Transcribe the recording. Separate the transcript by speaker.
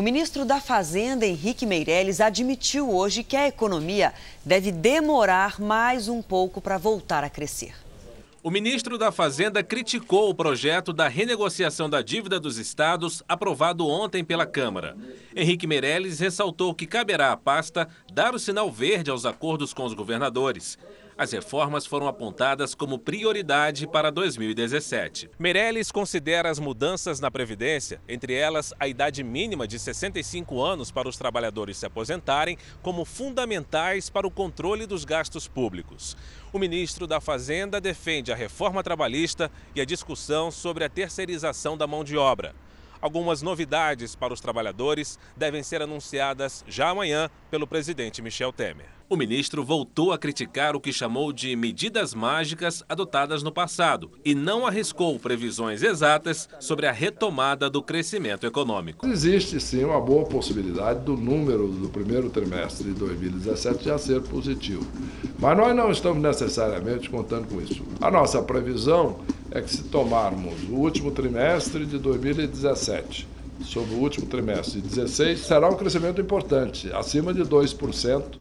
Speaker 1: O ministro da Fazenda, Henrique Meirelles, admitiu hoje que a economia deve demorar mais um pouco para voltar a crescer.
Speaker 2: O ministro da Fazenda criticou o projeto da renegociação da dívida dos estados aprovado ontem pela Câmara. Henrique Meirelles ressaltou que caberá à pasta dar o sinal verde aos acordos com os governadores. As reformas foram apontadas como prioridade para 2017. Meirelles considera as mudanças na Previdência, entre elas a idade mínima de 65 anos para os trabalhadores se aposentarem, como fundamentais para o controle dos gastos públicos. O ministro da Fazenda defende a reforma trabalhista e a discussão sobre a terceirização da mão de obra. Algumas novidades para os trabalhadores devem ser anunciadas já amanhã pelo presidente Michel Temer. O ministro voltou a criticar o que chamou de medidas mágicas adotadas no passado e não arriscou previsões exatas sobre a retomada do crescimento econômico.
Speaker 3: Existe sim uma boa possibilidade do número do primeiro trimestre de 2017 já ser positivo, mas nós não estamos necessariamente contando com isso. A nossa previsão é que se tomarmos o último trimestre de 2017 sobre o último trimestre de 16, será um crescimento importante, acima de 2%.